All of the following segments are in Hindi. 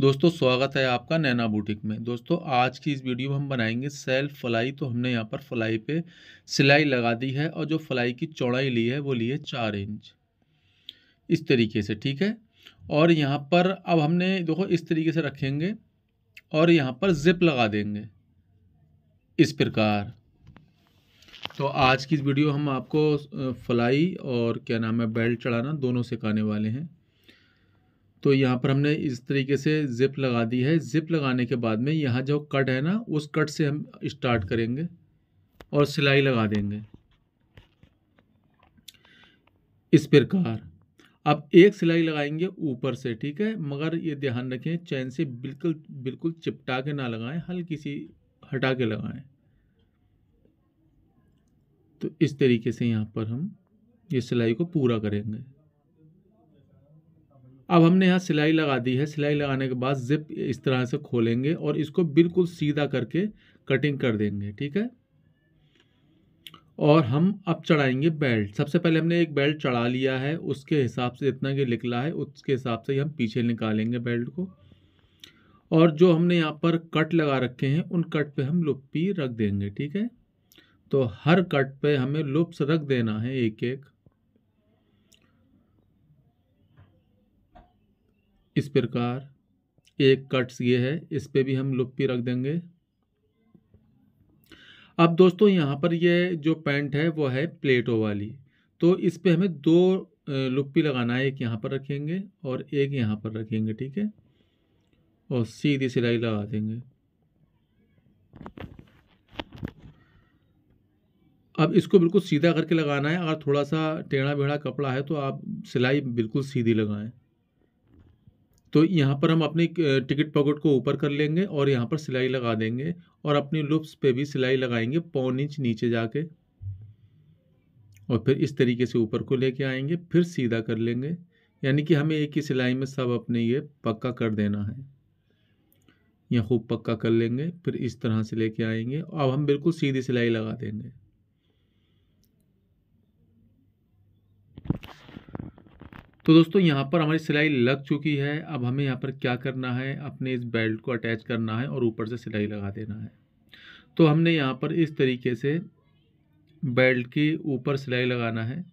दोस्तों स्वागत है आपका नैना बुटीक में दोस्तों आज की इस वीडियो में हम बनाएंगे सेल्फ फ्लाई तो हमने यहाँ पर फ्लाई पे सिलाई लगा दी है और जो फ्लाई की चौड़ाई ली है वो ली है चार इंच इस तरीके से ठीक है और यहाँ पर अब हमने देखो इस तरीके से रखेंगे और यहाँ पर जिप लगा देंगे इस प्रकार तो आज की इस वीडियो हम आपको फ्लाई और क्या नाम है बेल्ट चढ़ाना दोनों सिखाने वाले हैं तो यहाँ पर हमने इस तरीके से ज़िप लगा दी है ज़िप लगाने के बाद में यहाँ जो कट है ना उस कट से हम स्टार्ट करेंगे और सिलाई लगा देंगे इस प्रकार अब एक सिलाई लगाएंगे ऊपर से ठीक है मगर ये ध्यान रखें चैन से बिल्कुल बिल्कुल चिपटा के ना लगाएं हल्की सी हटा के लगाएं तो इस तरीके से यहाँ पर हम ये सिलाई को पूरा करेंगे अब हमने यहाँ सिलाई लगा दी है सिलाई लगाने के बाद जिप इस तरह से खोलेंगे और इसको बिल्कुल सीधा करके कटिंग कर देंगे ठीक है और हम अब चढ़ाएंगे बेल्ट सबसे पहले हमने एक बेल्ट चढ़ा लिया है उसके हिसाब से जितना कि निकला है उसके हिसाब से हम पीछे निकालेंगे बेल्ट को और जो हमने यहाँ पर कट लगा रखे हैं उन कट पे हम लुप्पी रख देंगे ठीक है तो हर कट पे हमें लुप्स रख देना है एक एक इस प्रकार एक कट्स ये है इस पर भी हम लुप्पी रख देंगे अब दोस्तों यहाँ पर ये जो पैंट है वो है प्लेटो वाली तो इस पर हमें दो लुप्पी लगाना है एक यहाँ पर रखेंगे और एक यहाँ पर रखेंगे ठीक है और सीधी सिलाई लगा देंगे अब इसको बिल्कुल सीधा करके लगाना है अगर थोड़ा सा टेढ़ा बेढ़ा कपड़ा है तो आप सिलाई बिल्कुल सीधी लगाएं तो यहाँ पर हम अपने टिकट पॉकेट को ऊपर कर लेंगे और यहाँ पर सिलाई लगा देंगे और अपनी लुप्स पे भी सिलाई लगाएंगे पौन इंच नीचे जाके और फिर इस तरीके से ऊपर को लेके आएंगे फिर सीधा कर लेंगे यानी कि हमें एक ही सिलाई में सब अपने ये पक्का कर देना है यह खूब पक्का कर लेंगे फिर इस तरह से लेके आएंगे अब हम बिल्कुल सीधी सिलाई लगा देंगे तो दोस्तों यहाँ पर हमारी सिलाई लग चुकी है अब हमें यहाँ पर क्या करना है अपने इस बेल्ट को अटैच करना है और ऊपर से सिलाई लगा देना है तो हमने यहाँ पर इस तरीके से बेल्ट के ऊपर सिलाई लगाना है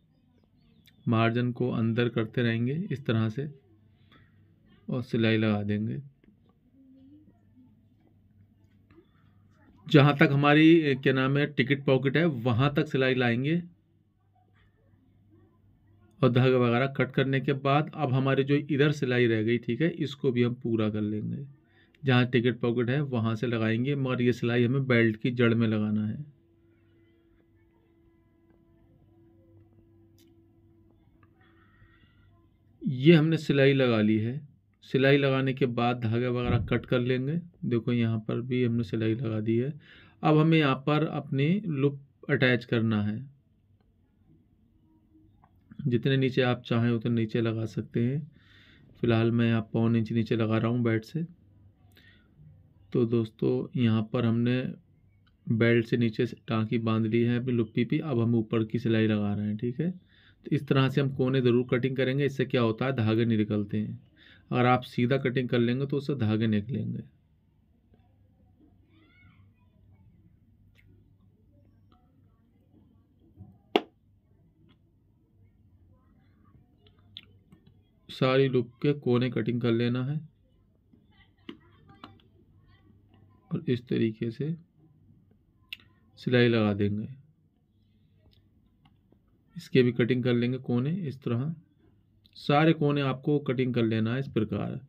मार्जिन को अंदर करते रहेंगे इस तरह से और सिलाई लगा देंगे जहाँ तक हमारी क्या नाम है टिकट पॉकेट है वहाँ तक सिलाई लाएंगे और धागा वगैरह कट करने के बाद अब हमारी जो इधर सिलाई रह गई ठीक है इसको भी हम पूरा कर लेंगे जहाँ टिकट पॉकेट है वहाँ से लगाएंगे मगर ये सिलाई हमें बेल्ट की जड़ में लगाना है ये हमने सिलाई लगा ली है सिलाई लगाने के बाद धागा वगैरह कट कर लेंगे देखो यहाँ पर भी हमने सिलाई लगा दी है अब हमें यहाँ पर अपनी लुप अटैच करना है जितने नीचे आप चाहें उतने नीचे लगा सकते हैं फ़िलहाल मैं यहाँ पौन इंच नीचे लगा रहा हूँ बेल्ट से तो दोस्तों यहाँ पर हमने बेल्ट से नीचे टाँकी बांध ली है अपनी लुप्पी पे अब हम ऊपर की सिलाई लगा रहे हैं ठीक है तो इस तरह से हम कोने ज़रूर कटिंग करेंगे इससे क्या होता है धागे नहीं निकलते हैं अगर आप सीधा कटिंग कर लेंगे तो उससे धागे निकलेंगे सारी लुक के कोने कटिंग कर लेना है और इस तरीके से सिलाई लगा देंगे इसके भी कटिंग कर लेंगे कोने इस तरह सारे कोने आपको कटिंग कर लेना है इस प्रकार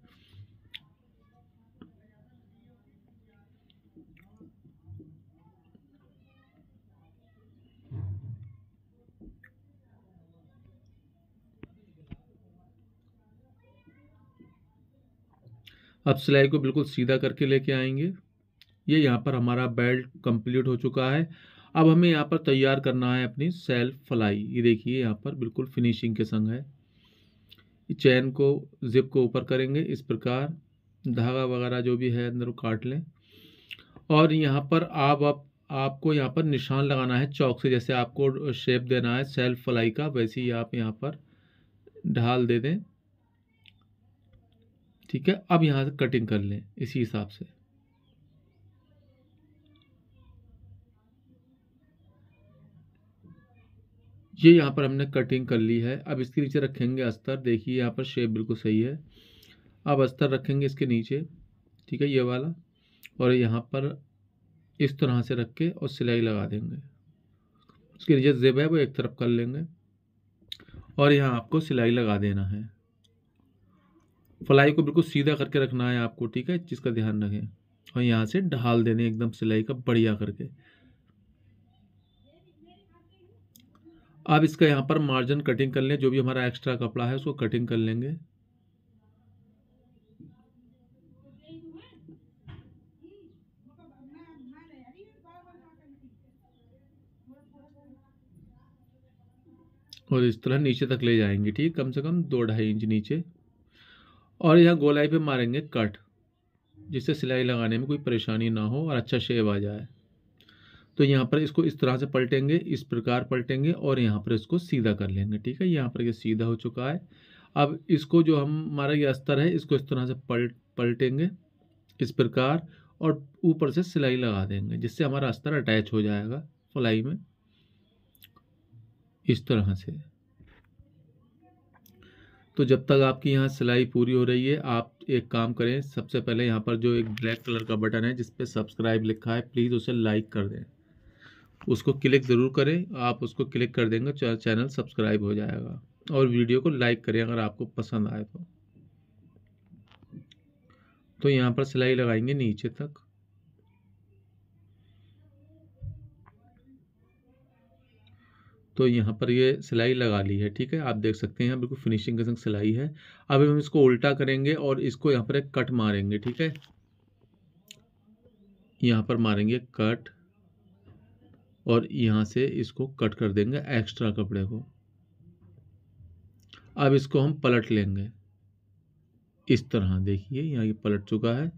अब सिलाई को बिल्कुल सीधा करके लेके आएंगे ये यहाँ पर हमारा बेल्ट कंप्लीट हो चुका है अब हमें यहाँ पर तैयार करना है अपनी सेल्फ फलाई ये देखिए यहाँ पर बिल्कुल फिनिशिंग के संग है चैन को जिप को ऊपर करेंगे इस प्रकार धागा वगैरह जो भी है अंदर काट लें और यहाँ पर आप आप आपको यहाँ पर निशान लगाना है चौक से जैसे आपको शेप देना है सेल्फ फलाई का वैसे ही आप यहाँ पर ढाल दे दें ठीक है अब यहाँ से कटिंग कर लें इसी हिसाब से ये यहाँ पर हमने कटिंग कर ली है अब इसके नीचे रखेंगे अस्तर देखिए यहाँ पर शेप बिल्कुल सही है अब अस्तर रखेंगे इसके नीचे ठीक है ये वाला और यहाँ पर इस तरह से रख के और सिलाई लगा देंगे उसके नीचे जेब है वो एक तरफ कर लेंगे और यहाँ आपको सिलाई लगा देना है फ्लाई को बिल्कुल सीधा करके रखना है आपको ठीक है चीज़ का ध्यान रखें और यहाँ से ढाल देने एकदम सिलाई का बढ़िया करके अब इसका यहाँ पर मार्जिन कटिंग कर लें जो भी हमारा एक्स्ट्रा कपड़ा है उसको कटिंग कर लेंगे और इस तरह नीचे तक ले जाएंगे ठीक कम से कम दो ढाई इंच नीचे और यहाँ गोलाई पे मारेंगे कट जिससे सिलाई लगाने में कोई परेशानी ना हो और अच्छा शेव आ जाए तो यहाँ पर इसको इस तरह से पलटेंगे इस प्रकार पलटेंगे और यहाँ पर इसको सीधा कर लेंगे ठीक है यहाँ पर ये यह सीधा हो चुका है अब इसको जो हम हमारा ये अस्तर है इसको इस तरह से पलट पलटेंगे इस प्रकार और ऊपर से सिलाई लगा देंगे जिससे हमारा अस्तर अटैच हो जाएगा फ्लाई में इस तरह से तो जब तक आपकी यहाँ सिलाई पूरी हो रही है आप एक काम करें सबसे पहले यहाँ पर जो एक ब्लैक कलर का बटन है जिस पर सब्सक्राइब लिखा है प्लीज़ उसे लाइक कर दें उसको क्लिक ज़रूर करें आप उसको क्लिक कर देंगे चैनल सब्सक्राइब हो जाएगा और वीडियो को लाइक करें अगर आपको पसंद आए तो तो यहाँ पर सिलाई लगाएंगे नीचे तक तो यहाँ पर ये सिलाई लगा ली है ठीक है आप देख सकते हैं बिल्कुल फिनिशिंग के संग सिलाई है अब हम इसको उल्टा करेंगे और इसको यहाँ पर एक कट मारेंगे ठीक है यहाँ पर मारेंगे कट और यहाँ से इसको कट कर देंगे एक्स्ट्रा कपड़े को अब इसको हम पलट लेंगे इस तरह देखिए यहाँ ये पलट चुका है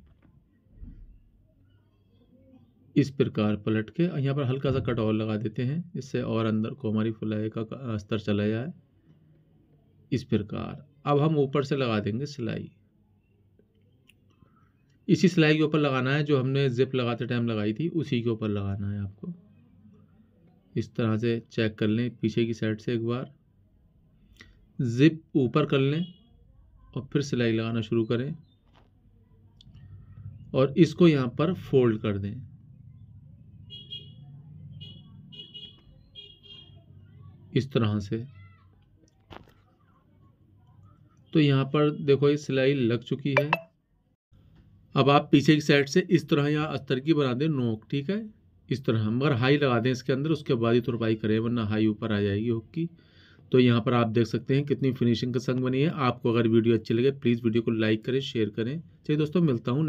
इस प्रकार पलट के यहाँ पर हल्का सा कट और लगा देते हैं इससे और अंदर को हमारी फुलाई का स्तर चला जाए इस प्रकार अब हम ऊपर से लगा देंगे सिलाई इसी सिलाई के ऊपर लगाना है जो हमने जिप लगाते टाइम लगाई थी उसी के ऊपर लगाना है आपको इस तरह से चेक कर लें पीछे की साइड से एक बार जिप ऊपर कर लें और फिर सिलाई लगाना शुरू करें और इसको यहाँ पर फोल्ड कर दें इस तरह से तो यहाँ पर देखो ये सिलाई लग चुकी है अब आप पीछे की साइड से इस तरह यहाँ अस्तर की बना दें नोक ठीक है इस तरह मगर हाई लगा दें इसके अंदर उसके बाद ही तुरपाई करें वरना हाई ऊपर आ जाएगी हुक की तो यहाँ पर आप देख सकते हैं कितनी फिनिशिंग का संग बनी है आपको अगर वीडियो अच्छी लगे प्लीज़ वीडियो को लाइक करें शेयर करें चलिए दोस्तों मिलता हूँ